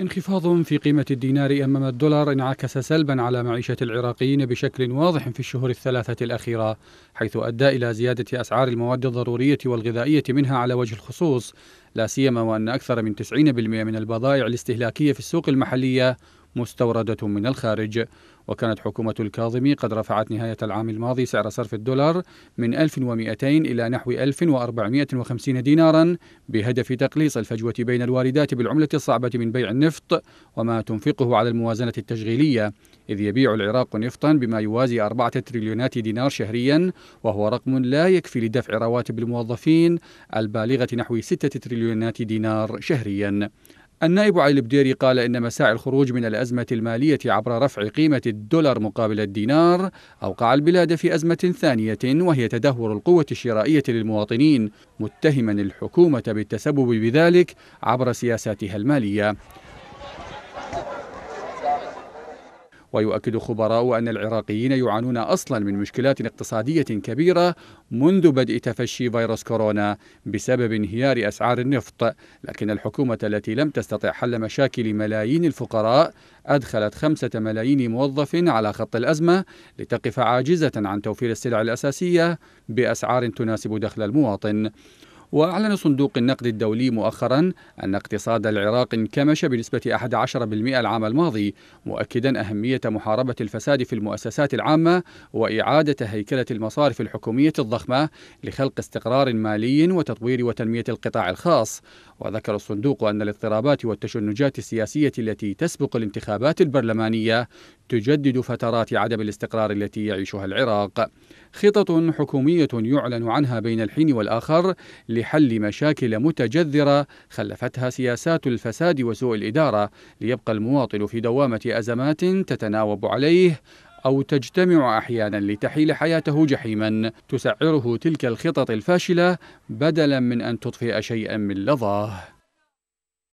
انخفاض في قيمة الدينار أمام الدولار انعكس سلبا على معيشة العراقيين بشكل واضح في الشهور الثلاثة الأخيرة حيث أدى إلى زيادة أسعار المواد الضرورية والغذائية منها على وجه الخصوص لا سيما وأن أكثر من 90% من البضائع الاستهلاكية في السوق المحلية مستوردة من الخارج وكانت حكومة الكاظمي قد رفعت نهاية العام الماضي سعر صرف الدولار من 1200 إلى نحو 1450 دينارا بهدف تقليص الفجوة بين الواردات بالعملة الصعبة من بيع النفط وما تنفقه على الموازنة التشغيلية إذ يبيع العراق نفطا بما يوازي أربعة تريليونات دينار شهريا وهو رقم لا يكفي لدفع رواتب الموظفين البالغة نحو ستة تريليونات دينار شهريا النائب علي البديري قال إن مساعي الخروج من الأزمة المالية عبر رفع قيمة الدولار مقابل الدينار أوقع البلاد في أزمة ثانية وهي تدهور القوة الشرائية للمواطنين متهما الحكومة بالتسبب بذلك عبر سياساتها المالية ويؤكد خبراء أن العراقيين يعانون أصلا من مشكلات اقتصادية كبيرة منذ بدء تفشي فيروس كورونا بسبب انهيار أسعار النفط لكن الحكومة التي لم تستطع حل مشاكل ملايين الفقراء أدخلت خمسة ملايين موظف على خط الأزمة لتقف عاجزة عن توفير السلع الأساسية بأسعار تناسب دخل المواطن وأعلن صندوق النقد الدولي مؤخرا أن اقتصاد العراق انكمش بنسبة 11% العام الماضي مؤكدا أهمية محاربة الفساد في المؤسسات العامة وإعادة هيكلة المصارف الحكومية الضخمة لخلق استقرار مالي وتطوير وتنمية القطاع الخاص وذكر الصندوق أن الاضطرابات والتشنجات السياسية التي تسبق الانتخابات البرلمانية تجدد فترات عدم الاستقرار التي يعيشها العراق خطط حكومية يعلن عنها بين الحين والآخر لحل مشاكل متجذرة خلفتها سياسات الفساد وسوء الإدارة ليبقى المواطن في دوامة أزمات تتناوب عليه أو تجتمع أحيانا لتحيل حياته جحيما تسعره تلك الخطط الفاشلة بدلا من أن تطفئ شيئا من لظاه